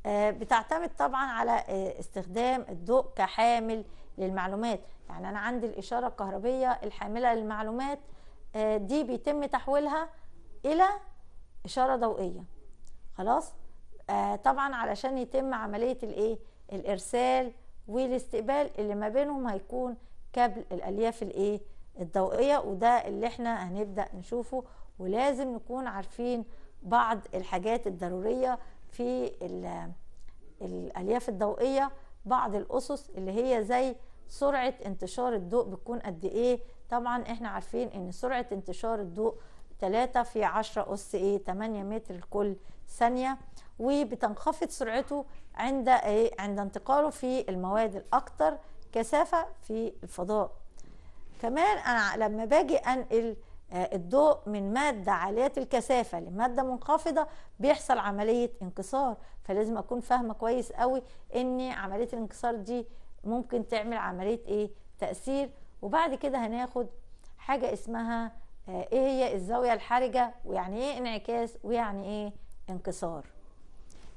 [SPEAKER 1] آه، بتعتمد طبعا على آه، استخدام الضوء كحامل للمعلومات يعني انا عندي الاشاره الكهربيه الحامله للمعلومات آه، دي بيتم تحويلها الى اشاره ضوئيه خلاص طبعا علشان يتم عمليه الايه الارسال والاستقبال اللي ما بينهم هيكون كابل الالياف الايه الضوئيه وده اللي احنا هنبدا نشوفه ولازم نكون عارفين بعض الحاجات الضروريه في الالياف الضوئيه بعض الاسس اللي هي زي سرعه انتشار الضوء بتكون قد ايه طبعا احنا عارفين ان سرعه انتشار الضوء 3 في 10 اس ايه 8 متر لكل ثانيه وبتنخفض سرعته عند ايه عند انتقاله في المواد الاكثر كثافه في الفضاء كمان انا لما باجي انقل آه، الضوء من مادة عالية الكثافة لمادة منخفضة بيحصل عملية انكسار فلازم أكون فاهمة كويس قوي إن عملية الانكسار دي ممكن تعمل عملية إيه تأثير وبعد كده هناخد حاجة اسمها آه، إيه هي الزاوية الحرجة ويعني إيه انعكاس ويعني إيه انكسار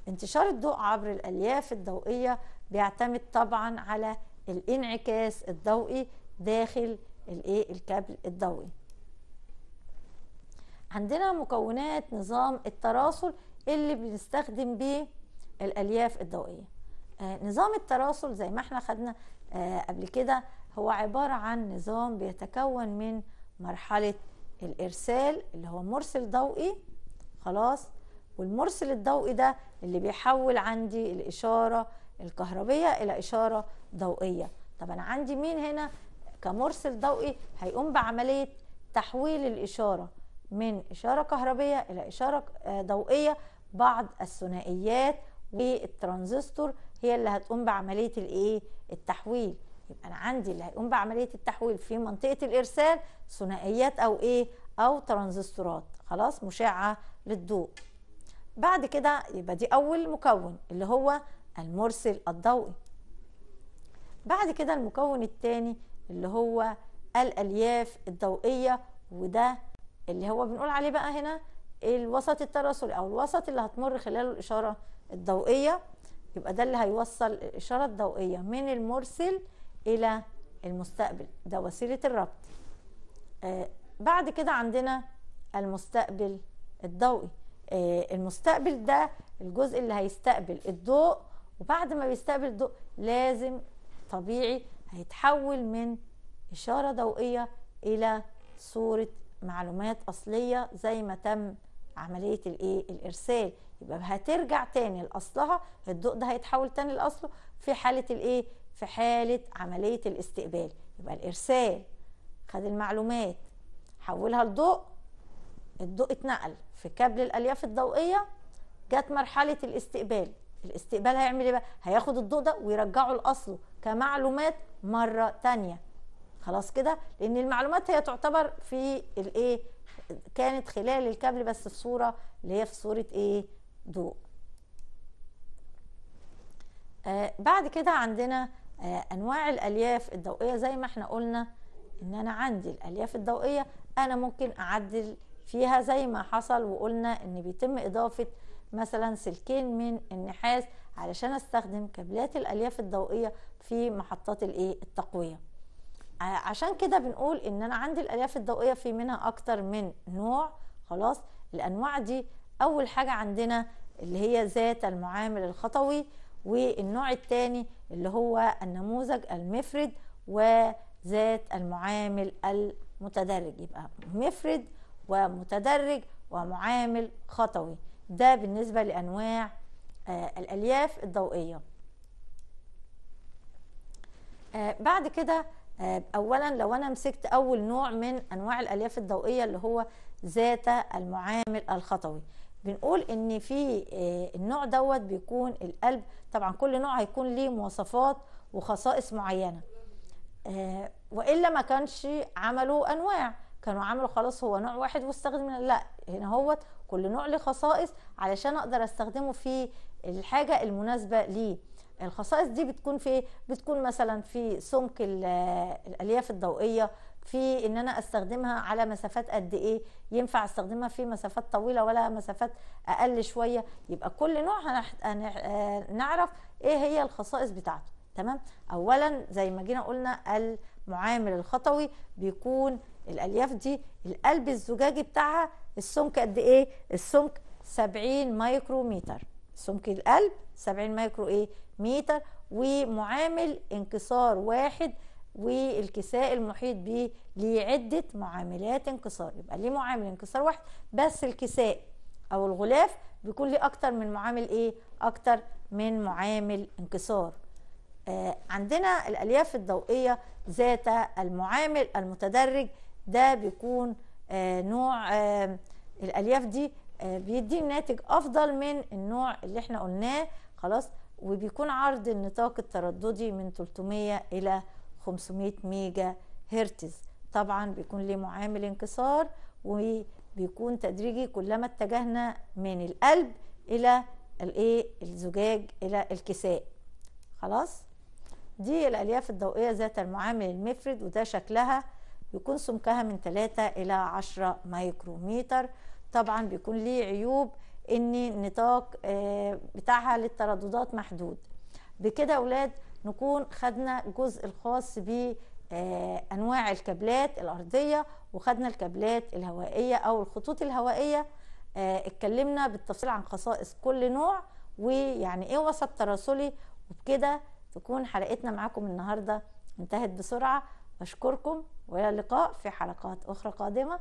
[SPEAKER 1] انتشار الضوء عبر الألياف الضوئية بيعتمد طبعا على الانعكاس الضوئي داخل الكابل الضوئي عندنا مكونات نظام التراسل اللي بنستخدم بيه الالياف الضوئيه آه، نظام التراسل زي ما احنا خدنا آه، قبل كده هو عباره عن نظام بيتكون من مرحله الارسال اللي هو مرسل ضوئي خلاص والمرسل الضوئي ده اللي بيحول عندي الاشاره الكهربيه الى اشاره ضوئيه طب انا عندي مين هنا كمرسل ضوئي هيقوم بعمليه تحويل الاشاره من إشارة كهربية إلى إشارة آه، ضوئية بعض الثنائيات والترانزستور هي اللي هتقوم بعملية الإيه؟ التحويل يبقى أنا عندي اللي هيقوم بعملية التحويل في منطقة الإرسال ثنائيات أو إيه؟ أو ترانزستورات خلاص مشعة للضوء بعد كده يبقى دي أول مكون اللي هو المرسل الضوئي بعد كده المكون الثاني اللي هو الألياف الضوئية وده اللي هو بنقول عليه بقى هنا الوسط التراسلي او الوسط اللي هتمر خلاله الاشاره الضوئيه يبقى ده اللي هيوصل الاشاره الضوئيه من المرسل الى المستقبل ده وسيله الربط آه بعد كده عندنا المستقبل الضوئي آه المستقبل ده الجزء اللي هيستقبل الضوء وبعد ما بيستقبل الضوء لازم طبيعي هيتحول من اشاره ضوئيه الى صوره معلومات اصليه زي ما تم عمليه الايه الارسال يبقى هترجع تاني لاصلها الضوء ده هيتحول تاني لاصله في حاله الايه في حاله عمليه الاستقبال يبقى الارسال خد المعلومات حولها لضوء الضوء اتنقل في كابل الالياف الضوئيه جت مرحله الاستقبال الاستقبال هيعمل ايه بقى هياخد الضوء ده ويرجعه لاصله كمعلومات مره تانيه خلاص كده لان المعلومات هي تعتبر في الايه كانت خلال الكابل بس في صوره اللي هي في صوره ايه ضوء آه بعد كده عندنا آه انواع الالياف الضوئيه زي ما احنا قلنا ان انا عندي الالياف الضوئيه انا ممكن اعدل فيها زي ما حصل وقلنا ان بيتم اضافه مثلا سلكين من النحاس علشان استخدم كابلات الالياف الضوئيه في محطات الايه التقويه عشان كده بنقول ان انا عندي الالياف الضوئيه في منها اكتر من نوع خلاص الانواع دي اول حاجه عندنا اللي هي ذات المعامل الخطوي والنوع الثاني اللي هو النموذج المفرد وذات المعامل المتدرج يبقى مفرد ومتدرج ومعامل خطوي ده بالنسبه لانواع آه الالياف الضوئيه آه بعد كده آه، اولا لو انا مسكت اول نوع من انواع الالياف الضوئيه اللي هو ذات المعامل الخطوي بنقول ان في آه، النوع دوت بيكون القلب طبعا كل نوع هيكون ليه مواصفات وخصائص معينه آه، والا ما كانش عملوا انواع كانوا عملوا خلاص هو نوع واحد واستخدم لا هنا هو كل نوع له خصائص علشان اقدر استخدمه في الحاجه المناسبه ليه الخصائص دي بتكون في إيه؟ بتكون مثلا في سمك الالياف الضوئيه في ان انا استخدمها على مسافات قد ايه ينفع استخدمها في مسافات طويله ولا مسافات اقل شويه يبقى كل نوع هنعرف آه، ايه هي الخصائص بتاعته تمام اولا زي ما جينا قلنا المعامل الخطوي بيكون الالياف دي القلب الزجاجي بتاعها السمك قد ايه السمك 70 ميكرومتر سمك القلب 70 مايكرو ايه متر ومعامل انكسار واحد والكساء المحيط به ليه عدة معاملات انكسار يبقى ليه معامل انكسار واحد بس الكساء او الغلاف بيكون ليه اكتر من معامل ايه اكتر من معامل انكسار آه عندنا الالياف الضوئية ذات المعامل المتدرج ده بيكون آه نوع آه الالياف دي آه، بيديني ناتج افضل من النوع اللي احنا قلناه خلاص وبيكون عرض النطاق الترددي من 300 الى 500 ميجا هرتز طبعا بيكون ليه معامل انكسار وبيكون تدريجي كلما اتجهنا من القلب الى الايه الزجاج الى الكساء خلاص دي الالياف الضوئيه ذات المعامل المفرد وده شكلها بيكون سمكها من 3 الى 10 مايكروميتر طبعا بيكون ليه عيوب ان النطاق آه، بتاعها للترددات محدود بكده اولاد نكون خدنا الجزء الخاص بانواع آه، الكابلات الارضيه وخدنا الكابلات الهوائيه او الخطوط الهوائيه آه، اتكلمنا بالتفصيل عن خصائص كل نوع ويعني ايه وسط تراسلي وبكده تكون حلقتنا معاكم النهارده انتهت بسرعه بشكركم والى اللقاء في حلقات اخرى قادمه